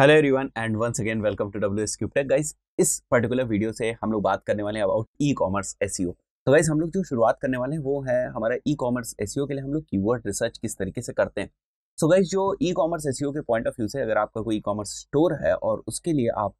Hello everyone and once again welcome to W S cube tech guys इस particular video से हम लोग बात करने वाले हैं अबाउट ई कॉमर्स एस तो गाइस हम लोग जो शुरुआत करने वाले हैं वो है हमारा ई कॉमर्स एस के लिए हम लोग कीवर्ड रिसर्च किस तरीके से करते हैं सो so गाइस जो ई कॉमर्स एस के पॉइंट ऑफ व्यू से अगर आपका कोई ई कॉमर्स स्टोर है और उसके लिए आप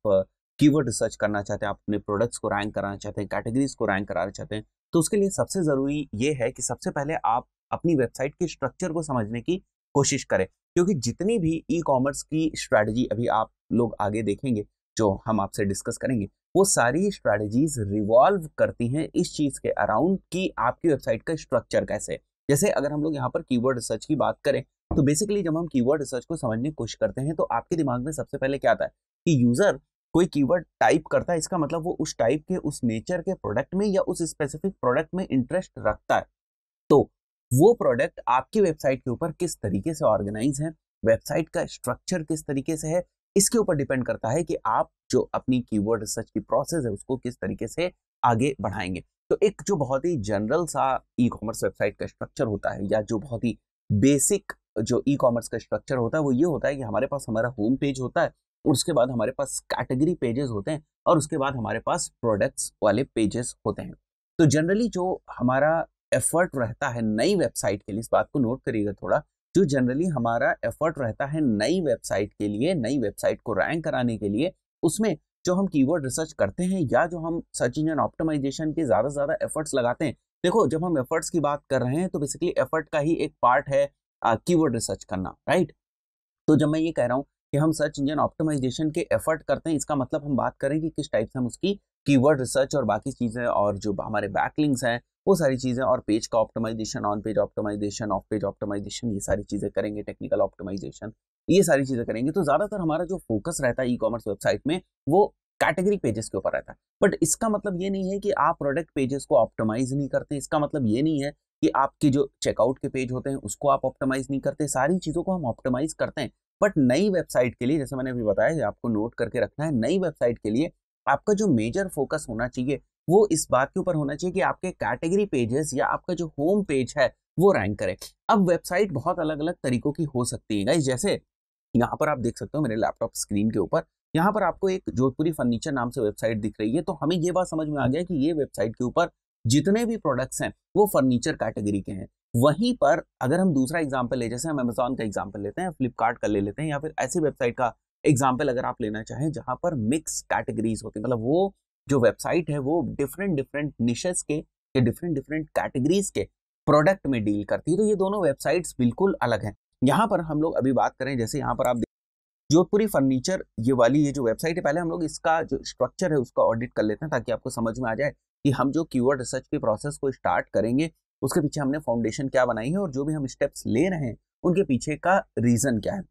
कीवर्ड uh, रिसर्च करना चाहते हैं आप अपने प्रोडक्ट्स को रैंक कराना चाहते हैं कैटेगरीज को रैंक कराना चाहते हैं तो उसके लिए सबसे ज़रूरी ये है कि सबसे पहले आप अपनी वेबसाइट के स्ट्रक्चर को समझने की कोशिश करें क्योंकि जितनी भी ई कॉमर्स की स्ट्रैटेजी अभी आप लोग आगे देखेंगे जो हम आपसे डिस्कस करेंगे वो सारी स्ट्रैटेजीज रिवॉल्व करती हैं इस चीज़ के अराउंड कि आपकी वेबसाइट का स्ट्रक्चर कैसे है जैसे अगर हम लोग यहाँ पर कीवर्ड रिसर्च की बात करें तो बेसिकली जब हम कीवर्ड रिसर्च को समझने की कोशिश करते हैं तो आपके दिमाग में सबसे पहले क्या आता है कि यूज़र कोई कीवर्ड टाइप करता है इसका मतलब वो उस टाइप के उस नेचर के प्रोडक्ट में या उस स्पेसिफिक प्रोडक्ट में इंटरेस्ट रखता है तो वो प्रोडक्ट आपकी वेबसाइट के ऊपर किस तरीके से ऑर्गेनाइज है वेबसाइट का स्ट्रक्चर किस तरीके से है इसके ऊपर डिपेंड करता है कि आप जो अपनी कीवर्ड रिसर्च की प्रोसेस है उसको किस तरीके से आगे बढ़ाएंगे तो एक जो बहुत ही जनरल सा ई कॉमर्स वेबसाइट का स्ट्रक्चर होता है या जो बहुत ही बेसिक जो ई कॉमर्स का स्ट्रक्चर होता है वो ये होता है कि हमारे पास हमारा होम पेज होता है उसके बाद हमारे पास कैटेगरी पेजेस होते हैं और उसके बाद हमारे पास प्रोडक्ट्स वाले पेजेस होते हैं तो जनरली जो हमारा एफर्ट रहता है नई वेबसाइट के लिए इस बात को नोट करिएगा थोड़ा जो जनरली हमारा एफर्ट रहता है नई वेबसाइट के लिए नई वेबसाइट को रैंक कराने के लिए उसमें जो हम कीवर्ड रिसर्च करते हैं या जो हम सर्च इंजन ऑप्टिमाइजेशन के ज़्यादा से ज़्यादा एफर्ट्स लगाते हैं देखो जब हम एफर्ट्स की बात कर रहे हैं तो बेसिकली एफर्ट का ही एक पार्ट है कीवर्ड रिसर्च करना राइट तो जब मैं ये कह रहा हूँ कि हम सर्च इंजन ऑप्टिमाइजेशन के एफर्ट करते हैं इसका मतलब हम बात करें कि किस टाइप से हम उसकी कीवर्ड रिसर्च और बाकी चीज़ें और जो हमारे बैकलिंग्स हैं वो सारी चीज़ें और पेज का optimisation on page optimisation off page optimisation ये सारी चीज़ें करेंगे टेक्निकल ऑप्टिमाइजेशन ये सारी चीज़ें करेंगे तो ज़्यादातर हमारा जो फोकस रहता है ई कॉमर्स वेबसाइट में वो कैटेगरी पेजेस के ऊपर रहता है बट इसका मतलब ये नहीं है कि आप प्रोडक्ट पेजेस को ऑप्टिमाइज नहीं करते इसका मतलब ये नहीं है कि आपके जो चेकआउट के पेज होते हैं उसको आप ऑप्टिमाइज नहीं करते सारी चीज़ों को हम ऑप्टिमाइज करते हैं बट नई वेबसाइट के लिए जैसे मैंने अभी बताया आपको नोट करके रखना है नई वेबसाइट के लिए आपका जो मेजर फोकस होना चाहिए वो इस बात के ऊपर होना चाहिए कि आपके कैटेगरी पेजेस या आपका जो होम पेज है वो रैंक करे अब वेबसाइट बहुत अलग अलग तरीकों की हो सकती है गाइज जैसे यहाँ पर आप देख सकते हो मेरे लैपटॉप स्क्रीन के ऊपर यहाँ पर आपको एक जोधपुरी फर्नीचर नाम से वेबसाइट दिख रही है तो हमें ये बात समझ में आ हाँ। गया कि ये वेबसाइट के ऊपर जितने भी प्रोडक्ट्स हैं वो फर्नीचर कैटेगरी के हैं वहीं पर अगर हम दूसरा एग्जाम्पल ले जैसे हम अमेजोन का एग्जाम्पल लेते हैं फ्लिपकार्ट का ले लेते हैं या फिर ऐसी वेबसाइट का एग्जाम्पल अगर आप लेना चाहें जहाँ पर मिक्स कैटेगरीज होती है मतलब वो जो वेबसाइट है वो डिफरेंट डिफरेंट निशेस के या डिफरेंट डिफरेंट कैटेगरीज के प्रोडक्ट में डील करती है तो ये दोनों वेबसाइट्स बिल्कुल अलग हैं यहाँ पर हम लोग अभी बात करें जैसे यहाँ पर आप जोधपुरी फर्नीचर ये वाली ये जो वेबसाइट है पहले हम लोग इसका जो स्ट्रक्चर है उसका ऑडिट कर लेते हैं ताकि आपको समझ में आ जाए कि हम जो कीवर्ड रिसर्च के प्रोसेस को स्टार्ट करेंगे उसके पीछे हमने फाउंडेशन क्या बनाई है और जो भी हम स्टेप्स ले रहे हैं उनके पीछे का रीज़न क्या है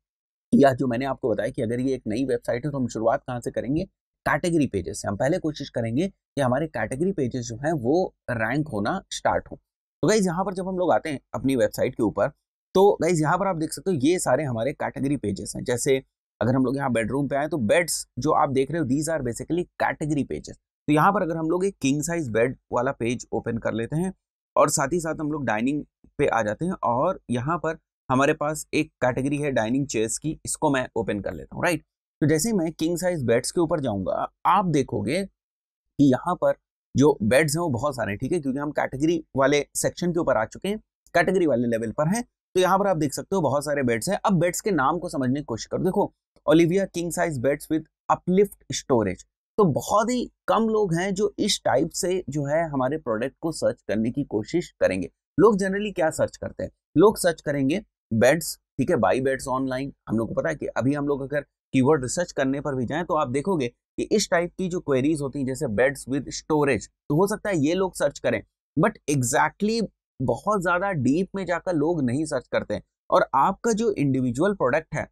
या जो मैंने आपको बताया कि अगर ये एक नई वेबसाइट है तो हम शुरुआत कहाँ से करेंगे कैटेगरी पेजेस से हम पहले कोशिश करेंगे कि हमारे कैटेगरी पेजेस जो हैं वो रैंक होना स्टार्ट हो तो गाइज यहाँ पर जब हम लोग आते हैं अपनी वेबसाइट के ऊपर तो गाइज यहाँ पर आप देख सकते हो ये सारे हमारे कैटेगरी पेजेस हैं जैसे अगर हम लोग यहाँ बेडरूम पे आए तो बेड्स जो आप देख रहे हो these are basically category pages तो यहाँ पर अगर हम लोग एक किंग साइज बेड वाला पेज ओपन कर लेते हैं और साथ ही साथ हम लोग डाइनिंग पे आ जाते हैं और यहाँ पर हमारे पास एक कैटेगरी है डाइनिंग चेयर्स की इसको मैं ओपन कर लेता हूँ राइट तो जैसे मैं किंग साइज बेड्स के ऊपर जाऊंगा आप देखोगे कि यहाँ पर जो बेड्स हैं वो बहुत सारे ठीक है क्योंकि हम कैटेगरी वाले सेक्शन के ऊपर आ चुके हैं कैटेगरी वाले लेवल पर हैं तो यहाँ पर आप देख सकते हो बहुत सारे बेड्स हैं अब बेड्स के नाम को समझने की कोशिश करो देखो Olivia king size beds with uplift storage तो बहुत ही कम लोग हैं जो इस टाइप से जो है हमारे प्रोडक्ट को सर्च करने की कोशिश करेंगे लोग जनरली क्या सर्च करते हैं लोग सर्च करेंगे बेड्स ठीक है बाई बेड्स ऑनलाइन हम लोग को पता है कि अभी हम लोग अगर कीवर्ड रिसर्च करने पर भी जाएं तो आप देखोगे कि इस टाइप की जो क्वेरीज होती हैं जैसे बेड्स विद स्टोरेज तो हो सकता है ये लोग सर्च करें बट एग्जैक्टली exactly बहुत ज़्यादा डीप में जाकर लोग नहीं सर्च करते हैं और आपका जो इंडिविजुअल प्रोडक्ट है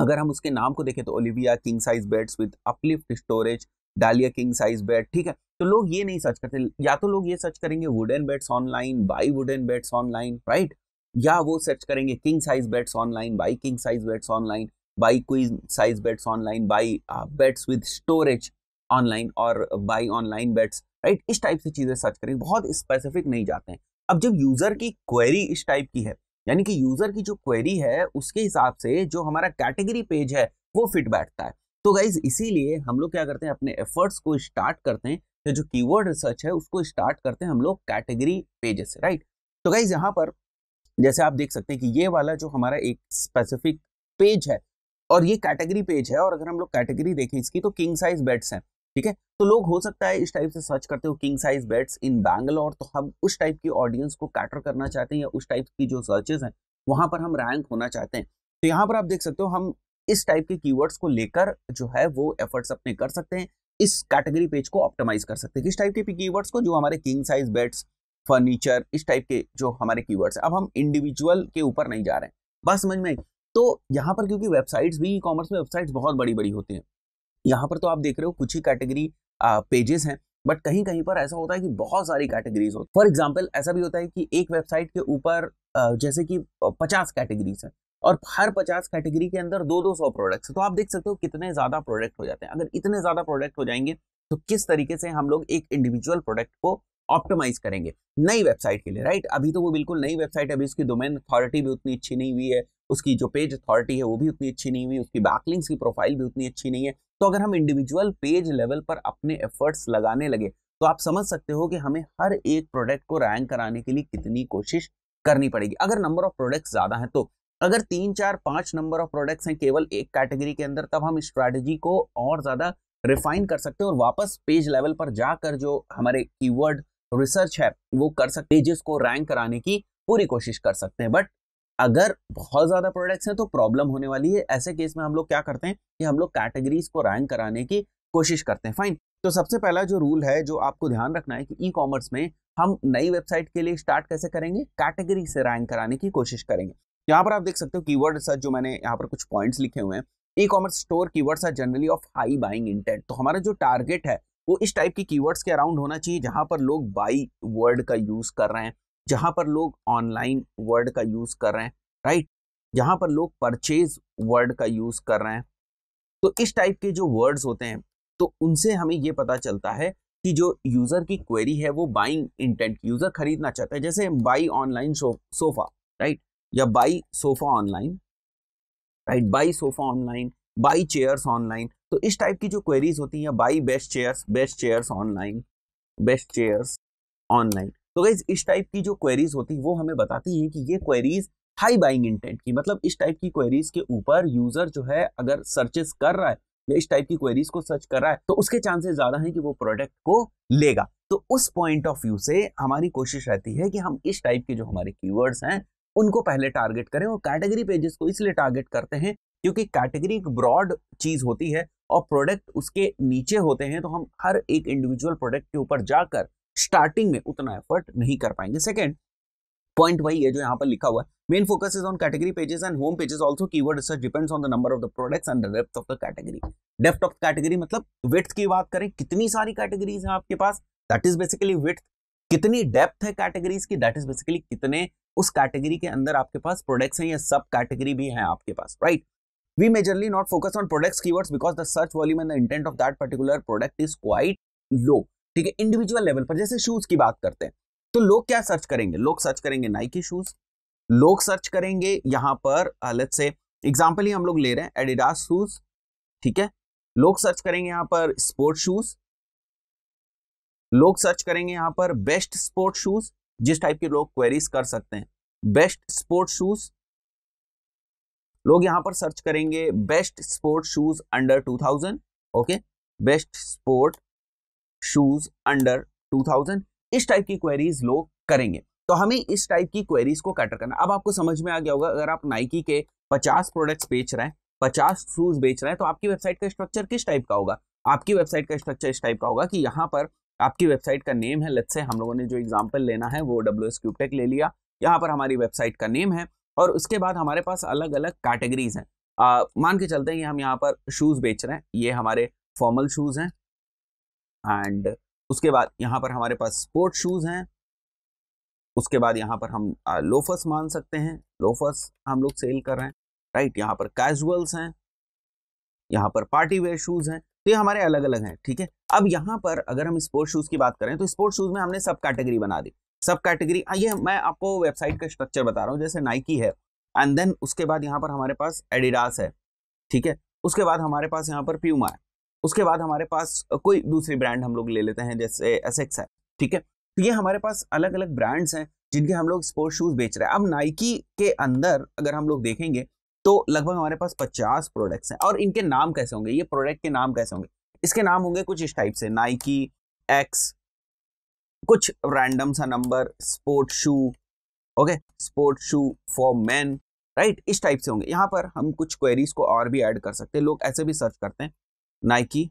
अगर हम उसके नाम को देखें तो Olivia king size beds with uplift storage Dahlia king size bed ठीक है तो लोग ये नहीं सर्च करते या तो लोग ये सर्च करेंगे wooden beds online buy wooden beds online right या वो सर्च करेंगे king size beds online buy king size beds online buy queen size beds online buy beds with storage online और बाई ऑनलाइन बेट्स राइट इस type से चीज़ें search करेंगे बहुत specific नहीं जाते हैं अब जब यूज़र की क्वेरी इस टाइप की है यानी कि यूज़र की जो क्वेरी है उसके हिसाब से जो हमारा कैटेगरी पेज है वो फिट बैठता है तो गाइज इसीलिए हम लोग क्या करते हैं अपने एफर्ट्स को स्टार्ट करते हैं या जो कीवर्ड रिसर्च है उसको स्टार्ट करते हैं हम लोग कैटेगरी पेजेस से राइट तो गाइज यहाँ पर जैसे आप देख सकते हैं कि ये वाला जो हमारा एक स्पेसिफिक पेज है और ये कैटेगरी पेज है और अगर हम लोग कैटेगरी देखें इसकी तो किंग साइज बेड्स हैं ठीक है तो लोग हो सकता है इस टाइप से सर्च करते हो king size beds in Bangalore तो हम उस टाइप की ऑडियंस को कैटर करना चाहते हैं या उस टाइप की जो सर्चेज हैं वहां पर हम रैंक होना चाहते हैं तो यहाँ पर आप देख सकते हो हम इस टाइप के कीवर्ड्स को लेकर जो है वो एफर्ट्स अपने कर सकते हैं इस कैटेगरी पेज को ऑप्टिमाइज कर सकते हैं किस टाइप के कीवर्ड्स को जो हमारे किंग साइज बेड्स फर्नीचर इस टाइप के जो हमारे कीवर्ड्स हैं अब हम इंडिविजुअल के ऊपर नहीं जा रहे हैं बस समझ में तो यहाँ पर क्योंकि वेबसाइट्स भी ई कॉमर्स में वेबसाइट्स बहुत बड़ी बड़ी होती हैं यहाँ पर तो आप देख रहे हो कुछ ही कैटेगरी पेजेस हैं बट कहीं कहीं पर ऐसा होता है कि बहुत सारी कैटेगरीज होती फॉर एग्जाम्पल ऐसा भी होता है कि एक वेबसाइट के ऊपर जैसे कि पचास कैटेगरीज हैं और हर पचास कैटेगरी के अंदर दो दो सौ प्रोडक्ट्स तो आप देख सकते हो कितने ज़्यादा प्रोडक्ट हो जाते हैं अगर इतने ज़्यादा प्रोडक्ट हो जाएंगे तो किस तरीके से हम लोग एक इंडिविजुअल प्रोडक्ट को ऑप्टिमाइज करेंगे नई वेबसाइट के लिए राइट अभी तो वो बिल्कुल नई वेबसाइट है अभी उसकी डोमेन अथॉरिटी भी उतनी अच्छी नहीं हुई है उसकी जो पेज अथॉरिटी है वो भी उतनी अच्छी नहीं हुई उसकी बैकलिंग्स की प्रोफाइल भी उतनी अच्छी नहीं है तो अगर हम इंडिविजुअल पेज लेवल पर अपने एफर्ट्स लगाने लगे तो आप समझ सकते हो कि हमें हर एक प्रोडक्ट को रैंक कराने के लिए कितनी कोशिश करनी पड़ेगी अगर नंबर ऑफ प्रोडक्ट्स ज़्यादा हैं तो अगर तीन चार पांच नंबर ऑफ प्रोडक्ट्स हैं केवल एक कैटेगरी के अंदर तब हम स्ट्रैटेजी को और ज़्यादा रिफाइन कर सकते हैं और वापस पेज लेवल पर जाकर जो हमारे कीवर्ड रिसर्च है वो कर सकते हैं जिसको रैंक कराने की पूरी कोशिश कर सकते हैं बट अगर बहुत ज़्यादा प्रोडक्ट्स हैं तो प्रॉब्लम होने वाली है ऐसे केस में हम लोग क्या करते हैं कि हम लोग कैटेगरीज को रैंक कराने की कोशिश करते हैं फाइन तो सबसे पहला जो रूल है जो आपको ध्यान रखना है कि ई कॉमर्स में हम नई वेबसाइट के लिए स्टार्ट कैसे करेंगे कैटेगरी से रैंक कराने की कोशिश करेंगे यहाँ पर आप देख सकते हो कीवर्ड सर्च जो मैंने यहाँ पर कुछ पॉइंट्स लिखे हुए हैं e commerce store keywords are generally of high buying intent तो हमारा जो टारगेट है वो इस टाइप की कीवर्ड्स के अराउंड होना चाहिए जहाँ पर लोग बाई वर्ड का यूज़ कर रहे हैं जहाँ पर लोग ऑनलाइन वर्ड का यूज़ कर रहे हैं राइट जहाँ पर लोग परचेज वर्ड का यूज़ कर रहे हैं तो इस टाइप के जो वर्ड्स होते हैं तो उनसे हमें ये पता चलता है कि जो यूज़र की क्वेरी है वो बाइंग इंटेंट यूज़र खरीदना चाहता है जैसे बाई ऑनलाइन सोफा राइट या buy sofa online right buy sofa online buy chairs online तो इस टाइप की जो क्वेरीज होती हैं buy best chairs best chairs online best chairs online तो गाइज इस टाइप की जो क्वेरीज होती है वो हमें बताती हैं कि ये क्वेरीज हाई बाइंग इंटेंट की मतलब इस टाइप की क्वेरीज के ऊपर यूजर जो है अगर सर्चेस कर रहा है या इस टाइप की क्वेरीज को सर्च कर रहा है तो उसके चांसेस ज्यादा हैं कि वो प्रोडक्ट को लेगा तो उस पॉइंट ऑफ व्यू से हमारी कोशिश रहती है कि हम इस टाइप के जो हमारे कीवर्ड्स हैं उनको पहले टारगेट करें और कैटेगरी पेजेस को इसलिए टारगेट करते हैं क्योंकि कैटेगरी एक ब्रॉड चीज होती है और प्रोडक्ट उसके नीचे होते हैं तो हम हर एक इंडिविजुअल प्रोडक्ट के ऊपर जाकर स्टार्टिंग में उतना एफर्ट नहीं कर पाएंगे सेकेंड पॉइंट वही है जो यहाँ पर लिखा हुआ है main focus is on category pages and home pages also keyword research depends on the number of the products and the depth of the category depth of category मतलब विथ की बात करें कितनी सारी कैटेगरीज हैं आपके पास दैट इज बेसिकली विथ कितनी डेप्थ है कैटेगरीज की दैट इज बेसिकली कितने उस कैटेगरी के अंदर आपके पास प्रोडक्ट्स हैं या सब कैटेगरी भी हैं आपके पास right right? we majorly not focus on products keywords because the search volume and the intent of that particular product is quite low ठीक है इंडिविजुअल लेवल पर जैसे शूज की बात करते हैं तो लोग क्या सर्च करेंगे लोग सर्च करेंगे नाइकी शूज लोग सर्च करेंगे यहां पर लेट्स से एग्जाम्पल ही हम लोग ले रहे हैं एडिडास शूज ठीक है लोग सर्च करेंगे यहां पर स्पोर्ट शूज लोग सर्च करेंगे यहां पर बेस्ट स्पोर्ट शूज जिस टाइप के लोग क्वेरीज कर सकते हैं बेस्ट स्पोर्ट शूज लोग यहाँ पर सर्च करेंगे best sport shoes under 2000 okay best sport shoes under 2000 इस टाइप की क्वेरीज लोग करेंगे तो हमें इस टाइप की क्वेरीज को कैटर करना अब आपको समझ में आ गया होगा अगर आप नाइकी के 50 प्रोडक्ट्स बेच रहे हैं 50 शूज बेच रहे हैं तो आपकी वेबसाइट का स्ट्रक्चर किस टाइप का होगा आपकी वेबसाइट का स्ट्रक्चर इस टाइप का होगा कि यहाँ पर आपकी वेबसाइट का नेम है लेट्स से हम लोगों ने जो एग्जाम्पल लेना है वो डब्ल्यू एस क्यूबटेक ले लिया यहाँ पर हमारी वेबसाइट का नेम है और उसके बाद हमारे पास अलग अलग कैटेगरीज हैं मान के चलते हैं कि हम यहाँ पर शूज़ बेच रहे हैं ये हमारे फॉर्मल शूज़ हैं एंड उसके बाद यहाँ पर हमारे पास स्पोर्ट शूज़ हैं उसके बाद यहाँ पर हम लोफस मान सकते हैं लोफस हम लोग सेल कर रहे हैं राइट यहाँ पर कैजुअल्स हैं यहाँ पर पार्टी वेयर शूज़ हैं तो ये हमारे अलग अलग हैं ठीक है अब यहाँ पर अगर हम स्पोर्ट शूज़ की बात करें तो स्पोर्ट शूज़ में हमने सब कैटेगरी बना दी सब कैटेगरी हाँ, ये मैं आपको वेबसाइट का स्ट्रक्चर बता रहा हूँ जैसे नाइकी है एंड देन उसके बाद यहाँ पर हमारे पास एडिडास है ठीक है उसके बाद हमारे पास यहाँ पर प्यूमा है उसके बाद हमारे पास कोई दूसरी ब्रांड हम लोग ले लेते हैं जैसे एसेक्स है ठीक है तो ये हमारे पास अलग अलग ब्रांड्स हैं जिनके हम लोग स्पोर्ट्स शूज़ बेच रहे हैं अब नाइकी के अंदर अगर हम लोग देखेंगे तो लगभग हमारे पास पचास प्रोडक्ट्स हैं और इनके नाम कैसे होंगे ये प्रोडक्ट के नाम कैसे होंगे इसके नाम होंगे कुछ इस टाइप से नाइकी एक्स कुछ रैंडम सा number sport shoe okay sport shoe for man right इस टाइप से होंगे यहाँ पर हम कुछ क्वेरीज को और भी ऐड कर सकते हैं लोग ऐसे भी सर्च करते हैं Nike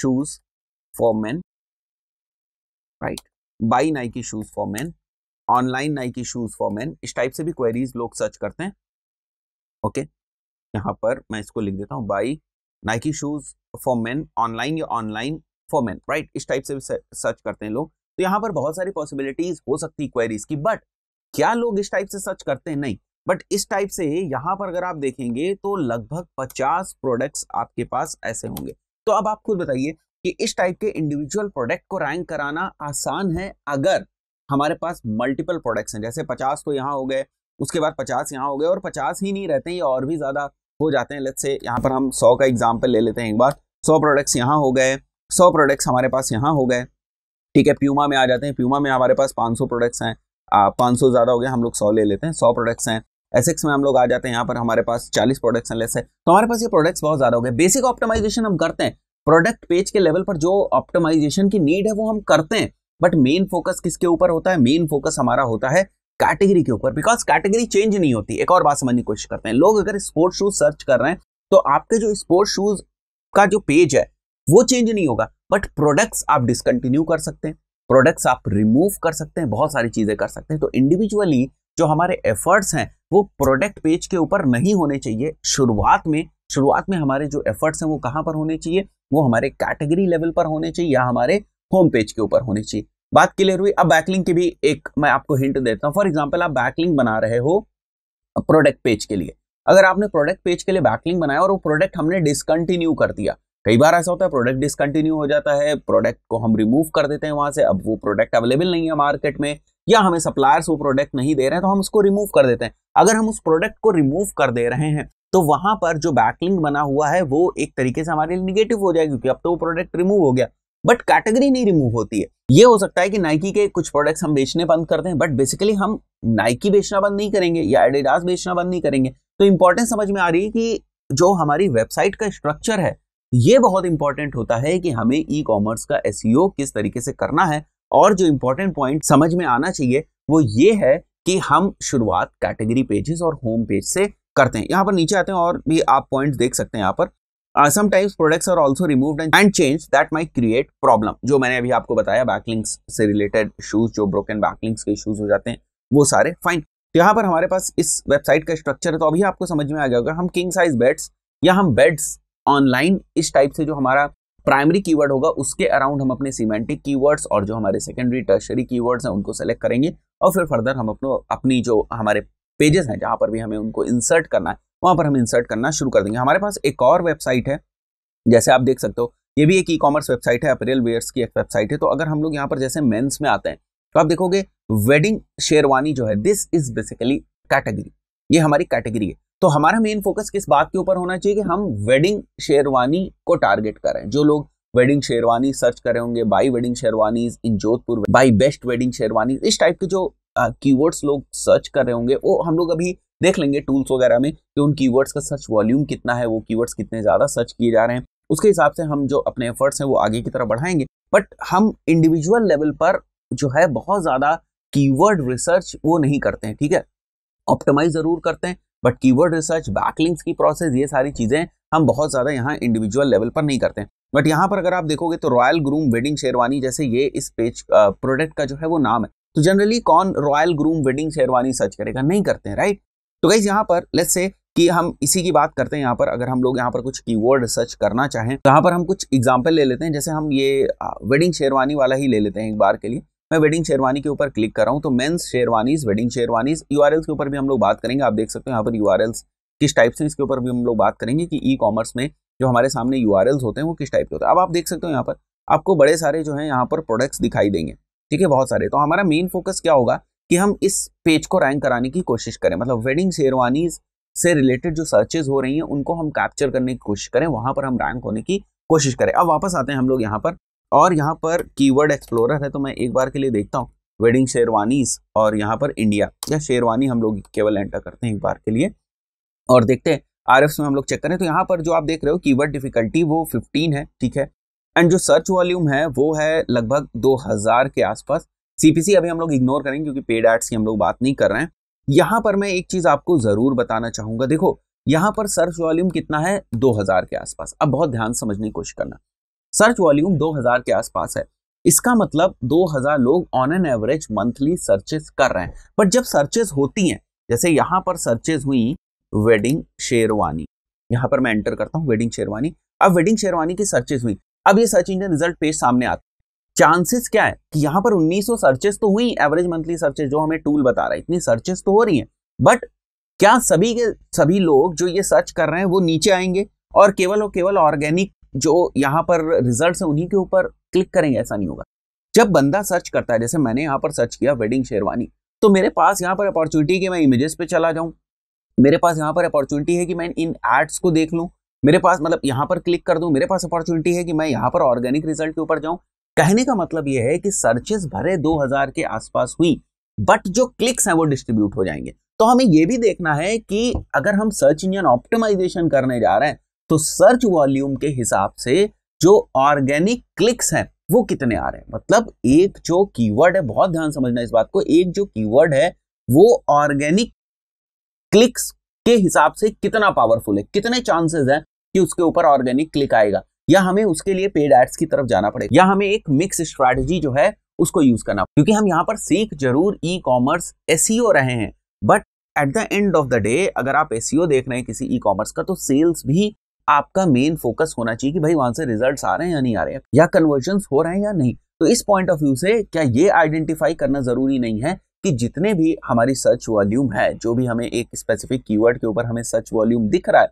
shoes for man right buy Nike shoes for man online Nike shoes for man इस टाइप से भी क्वेरीज लोग सर्च करते हैं ओके okay? यहाँ पर मैं इसको लिख देता हूँ buy Nike shoes for man online या ऑनलाइन फॉर मैन राइट इस टाइप से भी सर्च करते हैं लोग तो यहाँ पर बहुत सारी पॉसिबिलिटीज हो सकती क्वेरीज की बट क्या लोग इस टाइप से सर्च करते हैं नहीं बट इस टाइप से यहाँ पर अगर आप देखेंगे तो लगभग 50 प्रोडक्ट्स आपके पास ऐसे होंगे तो अब आप खुद बताइए कि इस टाइप के इंडिविजुअल प्रोडक्ट को रैंक कराना आसान है अगर हमारे पास मल्टीपल प्रोडक्ट्स हैं जैसे 50 तो यहाँ हो गए उसके बाद 50 यहाँ हो गए और 50 ही नहीं रहते हैं ये और भी ज़्यादा हो जाते हैं लेट्स से यहाँ पर हम 100 का एग्जाम्पल ले लेते हैं एक बार 100 प्रोडक्ट्स यहाँ हो गए 100 प्रोडक्ट्स हमारे पास यहाँ हो गए ठीक है प्यूमा में आ जाते हैं प्यूमा में हमारे पास 500 प्रोडक्ट्स हैं पाँच सौ ज़्यादा हो गया हम लोग सौ ले लेते हैं सौ प्रोडक्ट्स हैं एसेक्स में हम लोग आ जाते हैं यहाँ पर हमारे पास चालीस प्रोडक्ट्स हैं लेस है तो हमारे पास ये प्रोडक्ट्स बहुत ज़्यादा हो गए बेसिक ऑप्टिमाइजेशन हम करते हैं प्रोडक्ट पेज के लेवल पर जो ऑप्टिमाइजेशन की नीड है वो हम करते हैं बट मेन फोकस किसके ऊपर होता है मेन फोकस हमारा होता है कैटेगरी के ऊपर बिकॉज कैटेगरी चेंज नहीं होती एक और बात समझने की कोशिश करते हैं लोग अगर स्पोर्ट्स शूज सर्च कर रहे हैं तो आपके जो स्पोर्ट्स शूज का जो पेज है वो चेंज नहीं होगा बट प्रोडक्ट्स आप डिसकंटिन्यू कर सकते हैं प्रोडक्ट्स आप रिमूव कर सकते हैं बहुत सारी चीज़ें कर सकते हैं तो इंडिविजुअली जो हमारे एफर्ट्स हैं वो प्रोडक्ट पेज के ऊपर नहीं होने चाहिए शुरुआत में शुरुआत में हमारे जो एफर्ट्स हैं वो कहाँ पर होने चाहिए वो हमारे कैटेगरी लेवल पर होने चाहिए या हमारे होम पेज के ऊपर होने चाहिए बात क्लियर हुई अब बैकलिंग की भी एक मैं आपको हिंट देता हूँ फॉर एग्जाम्पल आप बैकलिंग बना रहे हो प्रोडक्ट पेज के लिए अगर आपने प्रोडक्ट पेज के लिए बैकलिंग बनाया और वो प्रोडक्ट हमने डिसकंटिन्यू कर दिया कई बार ऐसा होता है प्रोडक्ट डिसकंटिन्यू हो जाता है प्रोडक्ट को हम रिमूव कर देते हैं वहां से अब वो प्रोडक्ट अवेलेबल नहीं है मार्केट में या हमें सप्लायर्स वो प्रोडक्ट नहीं दे रहे हैं तो हम उसको रिमूव कर देते हैं अगर हम उस प्रोडक्ट को रिमूव कर दे रहे हैं तो वहां पर जो बैकलिंग बना हुआ है वो एक तरीके से हमारे लिए निगेटिव हो जाएगा क्योंकि अब तो वो प्रोडक्ट रिमूव हो गया बट कैटेगरी नहीं रिमूव होती है ये हो सकता है कि नाइकी के कुछ प्रोडक्ट्स हम बेचने बंद करते हैं बट बेसिकली हम नाइकी बेचना बंद नहीं करेंगे या एडिडास बेचना बंद नहीं करेंगे तो इंपॉर्टेंस समझ में आ रही है कि जो हमारी वेबसाइट का स्ट्रक्चर है ये बहुत इंपॉर्टेंट होता है कि हमें ई कॉमर्स का एस e किस तरीके से करना है और जो इंपॉर्टेंट पॉइंट समझ में आना चाहिए वो ये है कि हम शुरुआत कैटेगरी पेजेस और होम पेज से करते हैं यहाँ पर नीचे आते हैं और भी आप पॉइंट्स देख सकते हैं यहाँ पर sometimes products are also remove and change that may create problem जो मैंने अभी आपको बताया बैकलिंग्स से रिलेटेड शूज जो ब्रोकन बैकलिंग्स के शूज हो जाते हैं वो सारे फाइन तो यहाँ पर हमारे पास इस वेबसाइट का स्ट्रक्चर है तो अभी आपको समझ में आ गया हम किंग साइज बेड्स या हम बेड्स ऑनलाइन इस टाइप से जो हमारा प्राइमरी कीवर्ड होगा उसके अराउंड हम अपने सीमेंटिक कीवर्ड्स और जो हमारे सेकेंडरी टर्शरी कीवर्ड्स हैं उनको सेलेक्ट करेंगे और फिर फर्दर हम अपनो अपनी जो हमारे पेजेस हैं जहाँ पर भी हमें उनको इंसर्ट करना है वहाँ पर हम इंसर्ट करना शुरू कर देंगे हमारे पास एक और वेबसाइट है जैसे आप देख सकते हो ये भी एक ई कॉमर्स वेबसाइट है अप्रेल वेयर्स की एक वेबसाइट है तो अगर हम लोग यहाँ पर जैसे मेन्स में आते हैं तो आप देखोगे वेडिंग शेरवानी जो है दिस इज बेसिकली कैटेगरी ये हमारी कैटेगरी है तो हमारा मेन फोकस किस बात के ऊपर होना चाहिए कि हम वेडिंग शेरवानी को टारगेट करें जो लोग वेडिंग शेरवानी सर्च कर रहे होंगे buy wedding sherwanis in Jodhpur buy best wedding sherwanis इस टाइप के जो कीवर्ड्स लोग सर्च कर रहे होंगे वो हम लोग अभी देख लेंगे टूल्स वगैरह में कि उन कीवर्ड्स का सर्च वॉल्यूम कितना है वो कीवर्ड्स कितने ज़्यादा सर्च किए जा रहे हैं उसके हिसाब से हम जो अपने एफर्ट्स हैं वो आगे की तरफ बढ़ाएंगे बट हम इंडिविजुअल लेवल पर जो है बहुत ज़्यादा कीवर्ड रिसर्च वो नहीं करते हैं ठीक है ऑप्टिमाइज ज़रूर करते हैं बट कीवर्ड रिसर्च बैकलिंग्स की प्रोसेस ये सारी चीज़ें हम बहुत ज़्यादा यहाँ इंडिविजुअल लेवल पर नहीं करते हैं बट यहाँ पर अगर आप देखोगे तो रॉयल ग्रूम वेडिंग शेरवानी जैसे ये इस पेज प्रोडक्ट का जो है वो नाम है तो जनरली कौन royal groom wedding sherwani search करेगा नहीं करते हैं राइट तो गाइज यहाँ पर लेट्स से कि हम इसी की बात करते हैं यहाँ पर अगर हम लोग यहाँ पर कुछ कीवर्ड रिसर्च करना चाहें तो यहाँ पर हम कुछ एग्जाम्पल ले लेते हैं जैसे हम ये वेडिंग शेरवानी वाला ही ले लेते हैं एक बार के लिए मैं वेडिंग शेरवानी के ऊपर क्लिक कर रहा हूँ तो मेन्स शेरवानीज वेडिंग शेरवानीज यू के ऊपर भी हम लोग बात करेंगे आप देख सकते हो यहाँ पर यू किस टाइप से इसके ऊपर भी हम लोग बात करेंगे कि ई कॉमर्स में जो हमारे सामने यू होते हैं वो किस टाइप के होते हैं अब आप देख सकते हो यहाँ पर आपको बड़े सारे जो है यहाँ पर प्रोडक्ट्स दिखाई देंगे ठीक है बहुत सारे तो हमारा मेन फोकस क्या होगा कि हम इस पेज को रैंक कराने की कोशिश करें मतलब वेडिंग शेरवानीज से रिलेटेड जो सर्चेज हो रही हैं उनको हम कैप्चर करने की कोशिश करें वहां पर हम रैंक होने की कोशिश करें अब वापस आते हैं हम लोग यहाँ पर और यहाँ पर कीवर्ड एक्सप्लोरर है तो मैं एक बार के लिए देखता हूँ वेडिंग शेरवानीज और यहाँ पर इंडिया या शेरवानी हम लोग केवल एंटर करते हैं एक बार के लिए और देखते हैं आर में हम लोग चेक करें तो यहाँ पर जो आप देख रहे हो कीवर्ड डिफिकल्टी वो फिफ्टीन है ठीक है एंड जो सर्च वॉल्यूम है वो है लगभग 2000 के आसपास सीपीसी अभी हम लोग इग्नोर करेंगे क्योंकि पेड एड्स की हम लोग बात नहीं कर रहे हैं यहाँ पर मैं एक चीज़ आपको ज़रूर बताना चाहूँगा देखो यहाँ पर सर्च वॉल्यूम कितना है दो के आसपास अब बहुत ध्यान समझने की कोशिश करना सर्च वॉल्यूम 2000 के आसपास है इसका मतलब 2000 लोग on an average monthly searches कर रहे हैं बट जब सर्चेस होती हैं जैसे यहां पर सर्चेस हुई वेडिंग शेरवानी यहां पर मैं एंटर करता हूँ वेडिंग शेरवानी अब वेडिंग शेरवानी की सर्चेस हुई अब ये सर्च इंजन रिजल्ट पेज सामने आता चांसेस क्या है कि यहां पर 1900 सर्चेस तो हुई एवरेज मंथली सर्चेस जो हमें टूल बता रहा है इतनी सर्चेस तो हो रही हैं बट क्या सभी के सभी लोग जो ये सर्च कर रहे हैं वो नीचे आएंगे और केवल और केवल ऑर्गेनिक जो यहाँ पर रिजल्ट है उन्हीं के ऊपर क्लिक करेंगे ऐसा नहीं होगा जब बंदा सर्च करता है जैसे मैंने यहाँ पर सर्च किया वेडिंग शेरवानी तो मेरे पास यहाँ पर अपॉर्चुनिटी कि मैं इमेजेस पे चला जाऊँ मेरे पास यहाँ पर अपॉर्चुनिटी है कि मैं इन एड्स को देख लूँ मेरे पास मतलब यहाँ पर क्लिक कर दूँ मेरे पास अपॉर्चुनिटी है कि मैं यहाँ पर ऑर्गेनिक रिजल्ट के ऊपर जाऊँ कहने का मतलब यह है कि सर्चेस भरे हजार के आसपास हुई बट जो क्लिक्स हैं वो डिस्ट्रीब्यूट हो जाएंगे तो हमें ये भी देखना है कि अगर हम सर्च इंजन ऑप्टिमाइजेशन करने जा रहे हैं तो सर्च वॉल्यूम के हिसाब से जो ऑर्गेनिक क्लिक्स हैं वो कितने आ रहे हैं मतलब एक जो कीवर्ड है बहुत ध्यान समझना इस बात को एक जो कीवर्ड है वो ऑर्गेनिक क्लिक्स के हिसाब से कितना पावरफुल है कितने चांसेस हैं कि उसके ऊपर ऑर्गेनिक क्लिक आएगा या हमें उसके लिए पेड एड्स की तरफ जाना पड़ेगा या हमें एक मिक्स स्ट्रैटेजी जो है उसको यूज करना क्योंकि हम यहाँ पर सीख जरूर ई कॉमर्स एस रहे हैं but at the end of the day अगर आप एस e देख रहे हैं किसी ई e कॉमर्स का तो सेल्स भी आपका मेन फोकस होना चाहिए कि भाई वहां से रिजल्ट आ रहे हैं या नहीं आ रहे हैं या कन्वर्जन हो रहे हैं या नहीं तो इस पॉइंट ऑफ व्यू से क्या ये आइडेंटिफाई करना जरूरी नहीं है कि जितने भी हमारी सर्च वॉल्यूम है जो भी हमें एक स्पेसिफिक कीवर्ड के ऊपर हमें सर्च वॉल्यूम दिख रहा है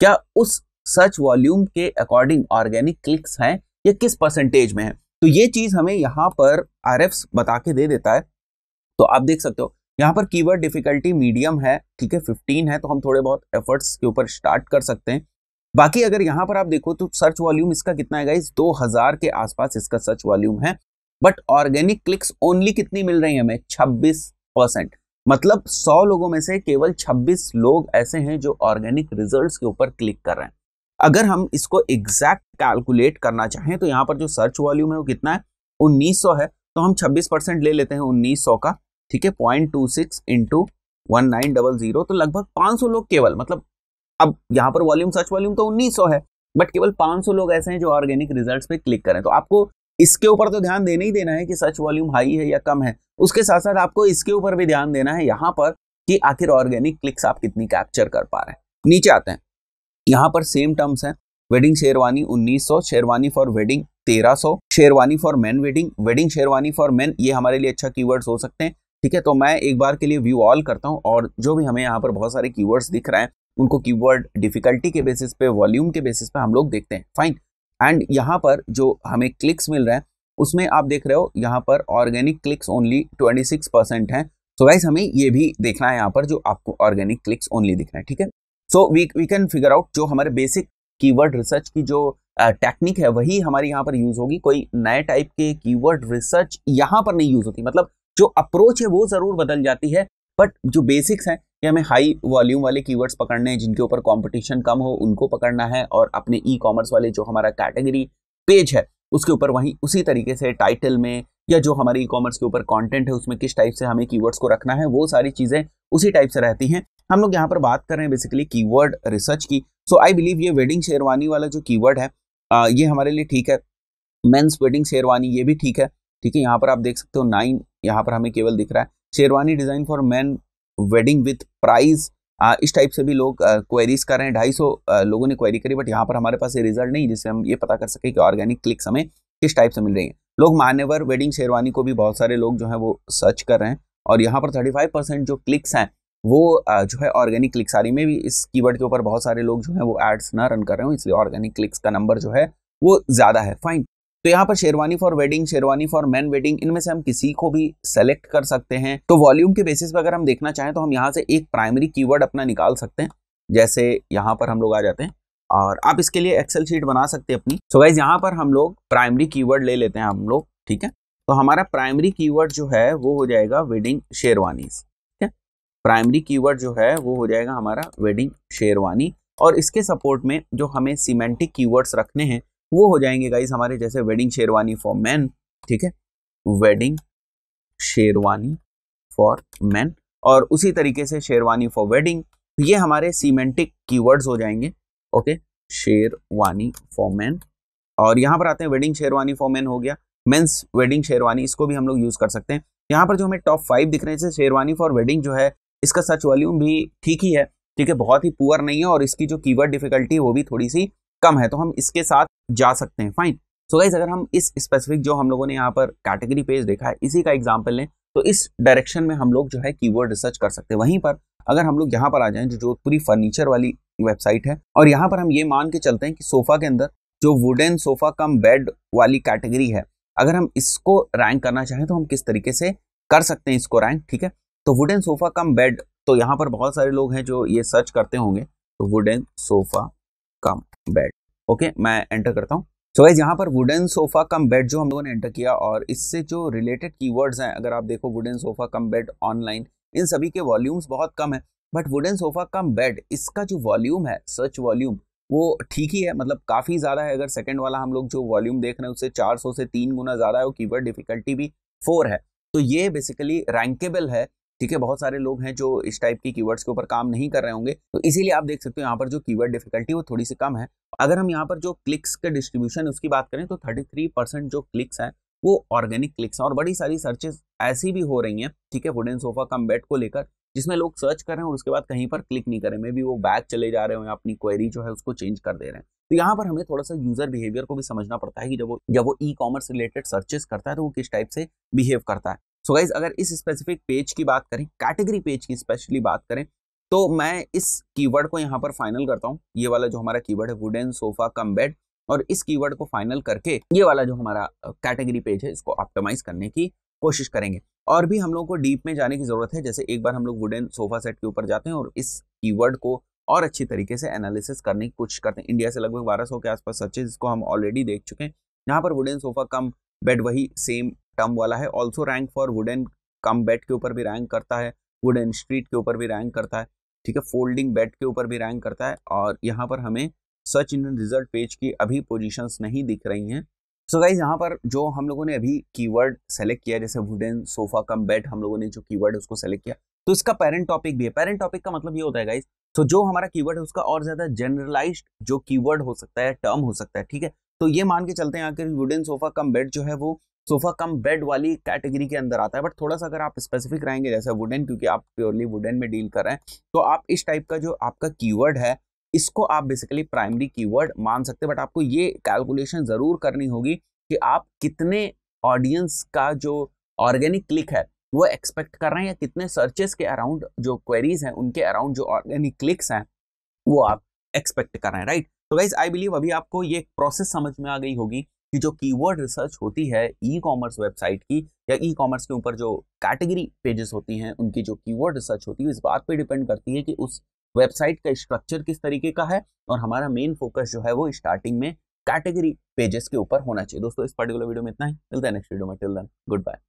क्या उस सर्च वॉल्यूम के अकॉर्डिंग ऑर्गेनिक क्लिक्स हैं या किस परसेंटेज में है तो ये चीज हमें यहाँ पर आर बता के दे देता है तो आप देख सकते हो यहाँ पर कीवर्ड डिफिकल्टी मीडियम है ठीक है 15 है तो हम थोड़े बहुत एफर्ट्स के ऊपर स्टार्ट कर सकते हैं बाकी अगर यहाँ पर आप देखो तो सर्च वॉल्यूम इसका कितना है गाइज हजार के आसपास इसका सर्च वॉल्यूम है बट ऑर्गेनिक क्लिक्स ओनली कितनी मिल रही है हमें 26 परसेंट मतलब 100 लोगों में से केवल 26 लोग ऐसे हैं जो ऑर्गेनिक रिजल्ट्स के ऊपर क्लिक कर रहे हैं अगर हम इसको एग्जैक्ट कैलकुलेट करना चाहें तो यहाँ पर जो सर्च वॉल्यूम है वो कितना है उन्नीस है तो हम छब्बीस परसेंट ले लेते हैं उन्नीस का ठीक है point two six into one nine double zero तो लगभग पाँच सौ लोग केवल मतलब अब यहाँ पर वॉल्यूम सर्च वॉल्यूम तो 1900 है बट केवल 500 लोग ऐसे हैं जो ऑर्गेनिक रिजल्ट्स पे क्लिक करें तो आपको इसके ऊपर तो ध्यान देना ही देना है कि सर्च वॉल्यूम हाई है या कम है उसके साथ साथ आपको इसके ऊपर भी ध्यान देना है यहाँ पर कि आखिर ऑर्गेनिक क्लिक्स आप कितनी कैप्चर कर पा रहे हैं नीचे आते हैं यहाँ पर सेम टर्म्स हैं वेडिंग शेरवानी उन्नीस शेरवानी फॉर वेडिंग तेरह sherwani for man wedding wedding sherwani for man ये हमारे लिए अच्छा की हो सकते हैं ठीक है तो मैं एक बार के लिए व्यू ऑल करता हूँ और जो भी हमें यहाँ पर बहुत सारे की दिख रहे हैं उनको कीवर्ड डिफिकल्टी के बेसिस पे वॉल्यूम के बेसिस पे हम लोग देखते हैं फाइन एंड यहाँ पर जो हमें क्लिक्स मिल रहे हैं उसमें आप देख रहे हो यहाँ पर ऑर्गेनिक क्लिक्स ओनली 26 परसेंट है सो वाइज हमें ये भी देखना है यहाँ पर जो आपको ऑर्गेनिक क्लिक्स ओनली दिखना है ठीक है so we we can figure out जो हमारे बेसिक कीवर्ड रिसर्च की जो टेक्निक uh, है वही हमारे यहाँ पर यूज होगी कोई नए टाइप के कीवर्ड रिसर्च यहाँ पर नहीं यूज होती मतलब जो अप्रोच है वो जरूर बदल जाती है बट जो बेसिक्स हैं कि हमें हाई वॉल्यूम वाले कीवर्ड्स पकड़ने हैं जिनके ऊपर कंपटीशन कम हो उनको पकड़ना है और अपने ई कॉमर्स वाले जो हमारा कैटेगरी पेज है उसके ऊपर वहीं उसी तरीके से टाइटल में या जो हमारे ई कॉमर्स के ऊपर कॉन्टेंट है उसमें किस टाइप से हमें कीवर्ड्स को रखना है वो सारी चीज़ें उसी टाइप से रहती हैं हम लोग यहाँ पर बात कर रहे हैं बेसिकली कीवर्ड रिसर्च की सो आई बिलीव ये वेडिंग शेरवानी वाला जो कीवर्ड है आ, ये हमारे लिए ठीक है मेन्स वेडिंग शेरवानी ये भी ठीक है ठीक है यहाँ पर आप देख सकते हो नाइन यहाँ पर हमें केवल दिख रहा है sherwani design for man wedding with price इस टाइप से भी लोग क्वेरीज कर रहे हैं ढाई सौ लोगों ने क्वेरी करी बट यहाँ पर हमारे पास ये रिजल्ट नहीं जिससे हम ये पता कर सकें कि ऑर्गेनिक क्लिक्स हमें किस टाइप से मिल रही हैं लोग मान्यवर वेडिंग शेरवानी को भी बहुत सारे लोग जो है वो सर्च कर रहे हैं और यहाँ पर थर्टी फाइव परसेंट जो क्लिक्स हैं वो जो है ऑर्गेनिक क्लिक्स आ रही में भी इस कीवर्ड के ऊपर बहुत सारे लोग जो है वो एड्स ना रन कर रहे हो इसलिए ऑर्गेनिक क्लिक्स का नंबर जो है वो ज़्यादा है फाइन तो यहाँ पर sherwani for wedding sherwani for man wedding इनमें से हम किसी को भी सेलेक्ट कर सकते हैं तो वॉल्यूम के बेसिस पर अगर हम देखना चाहें तो हम यहाँ से एक प्राइमरी कीवर्ड अपना निकाल सकते हैं जैसे यहाँ पर हम लोग आ जाते हैं और आप इसके लिए एक्सेल शीट बना सकते हैं अपनी सो गाइज यहाँ पर हम लोग प्राइमरी कीवर्ड ले लेते हैं हम लोग ठीक है तो हमारा प्राइमरी कीवर्ड जो है वो हो जाएगा वेडिंग शेरवानी ठीक है प्राइमरी कीवर्ड जो है वो हो जाएगा हमारा वेडिंग शेरवानी और इसके सपोर्ट में जो हमें सीमेंटिक कीवर्ड्स रखने हैं वो हो जाएंगे गाइज हमारे जैसे वेडिंग शेरवानी फॉर मैन ठीक है वेडिंग शेरवानी फॉर मैन और उसी तरीके से शेरवानी फॉर वेडिंग ये हमारे सीमेंटिक कीवर्ड्स हो जाएंगे ओके शेरवानी फॉर मैन और यहाँ पर आते हैं वेडिंग शेरवानी फॉर मैन हो गया मेंस वेडिंग शेरवानी इसको भी हम लोग यूज़ कर सकते हैं यहाँ पर जो हमें टॉप फाइव दिख रहे हैं शेरवानी फॉर वेडिंग जो है इसका सच वॉल्यूम भी ठीक ही है ठीक है बहुत ही पुअर नहीं है और इसकी जो कीवर्ड डिफिकल्टी वो भी थोड़ी सी कम है तो हम इसके साथ जा सकते हैं फाइन सो गाइज अगर हम इस स्पेसिफिक जो हम लोगों ने यहाँ पर कैटेगरी पेज देखा है इसी का एग्जाम्पल लें तो इस डायरेक्शन में हम लोग जो है की रिसर्च कर सकते हैं वहीं पर अगर हम लोग यहाँ पर आ जाएं जो जोधपुरी फर्नीचर वाली वेबसाइट है और यहाँ पर हम ये मान के चलते हैं कि सोफा के अंदर जो वुडन सोफा कम बेड वाली कैटेगरी है अगर हम इसको रैंक करना चाहें तो हम किस तरीके से कर सकते हैं इसको रैंक ठीक है तो वुडन सोफा कम बेड तो यहाँ पर बहुत सारे लोग हैं जो ये सर्च करते होंगे तो wooden sofa cum bed okay मैं एंटर करता हूँ सो गाइज यहाँ पर वुडन सोफा कम बेड जो हम लोगों ने एंटर किया और इससे जो रिलेटेड कीवर्ड्स हैं अगर आप देखो wooden sofa cum bed online इन सभी के वॉल्यूम्स बहुत कम है but wooden sofa cum bed इसका जो वॉल्यूम है सर्च वॉल्यूम वो ठीक ही है मतलब काफ़ी ज़्यादा है अगर सेकेंड वाला हम लोग जो वॉल्यूम देख रहे हैं उससे चार से तीन गुना ज़्यादा है और कीवर्ड डिफिकल्टी भी फोर है तो ये बेसिकली रैंकेबल है ठीक है बहुत सारे लोग हैं जो इस टाइप की कीवर्ड्स के ऊपर काम नहीं कर रहे होंगे तो इसीलिए आप देख सकते हो यहाँ पर जो कीवर्ड डिफिकल्टी वो थोड़ी सी कम है अगर हम यहाँ पर जो क्लिक्स के डिस्ट्रीब्यूशन उसकी बात करें तो थर्टी जो क्लिक्स हैं वो ऑर्गेनिक क्लिक्स हैं और बड़ी सारी सर्चेस ऐसी भी हो रही हैं ठीक है वुडन सोफा कम बेड को लेकर जिसमें लोग सर्च कर रहे हैं और उसके बाद कहीं पर क्लिक नहीं करें मे भी वो बैक चले जा रहे हो या अपनी क्वेरी जो है उसको चेंज कर दे रहे हैं तो यहाँ पर हमें थोड़ा सा यूजर बिहेवियर को भी समझना पड़ता है कि जब वो जब वो ई कॉमर्स रिलेटेड सर्चेस करता है तो वो किस टाइप से बिहेव करता है सो गाइज अगर इस स्पेसिफिक पेज की बात करें कैटेगरी पेज की स्पेशली बात करें तो मैं इस कीवर्ड को यहाँ पर फाइनल करता हूँ ये वाला जो हमारा कीवर्ड है वुडन सोफा कम बेड और इस कीवर्ड को फाइनल करके ये वाला जो हमारा कैटेगरी पेज है इसको ऑप्टिमाइज करने की कोशिश करेंगे और भी हम लोग को डीप में जाने की ज़रूरत है जैसे एक बार हम लोग वुडन सोफा सेट के ऊपर जाते हैं और इस कीवर्ड को और अच्छी तरीके से एनालिसिस करने की कोशिश करते हैं इंडिया से लगभग बारह के आसपास सर्चेज इसको हम ऑलरेडी देख चुके हैं यहाँ पर वुडन सोफा कम बेड वही सेम टर्म वाला है also rank for wooden cum bed के ऊपर भी रैंक करता है वुडन स्ट्रीट के ऊपर भी रैंक करता है ठीक है फोल्डिंग बेड के ऊपर भी रैंक करता है और यहाँ पर हमें सर्च इंजन रिजल्ट पेज की अभी पोजिशन नहीं दिख रही हैं सो so गाइज यहाँ पर जो हम लोगों ने अभी कीवर्ड सेलेक्ट किया जैसे वुडन सोफा कम बेड हम लोगों ने जो कीवर्ड उसको सेलेक्ट किया तो इसका पेरेंट टॉपिक भी है पेरेंट टॉपिक का मतलब ये होता है गाइज तो so जो हमारा कीवर्ड है उसका और ज्यादा जनरलाइज जो कीवर्ड हो सकता है टर्म हो सकता है ठीक है तो ये मान के चलते हैं आखिर वुडन सोफा कम बेड जो है वो सोफा कम बेड वाली कैटेगरी के अंदर आता है बट थोड़ा सा अगर आप स्पेसिफिक रहेंगे जैसे वुडन क्योंकि आप प्योरली वुडन में डील कर रहे हैं तो आप इस टाइप का जो आपका कीवर्ड है इसको आप बेसिकली प्राइमरी कीवर्ड मान सकते हैं बट आपको ये कैलकुलेशन ज़रूर करनी होगी कि आप कितने ऑडियंस का जो ऑर्गेनिक क्लिक है वो एक्सपेक्ट कर रहे हैं या कितने सर्चेस के अराउंड जो क्वेरीज हैं उनके अराउंड जो ऑर्गेनिक क्लिक्स हैं वो आप एक्सपेक्ट कर रहे हैं राइट तो गाइज आई बिलीव अभी आपको ये प्रोसेस समझ में आ गई होगी कि जो कीवर्ड रिसर्च होती है ई कॉमर्स वेबसाइट की या ई कॉमर्स के ऊपर जो कैटेगरी पेजेस होती हैं उनकी जो कीवर्ड रिसर्च होती है इस बात पे डिपेंड करती है कि उस वेबसाइट का स्ट्रक्चर किस तरीके का है और हमारा मेन फोकस जो है वो स्टार्टिंग में कैटेगरी पेजेस के ऊपर होना चाहिए दोस्तों इस पर्टिकुलर वीडियो में इतना ही मिलता है नेक्स्ट वीडियो में टिल दन गुड बाय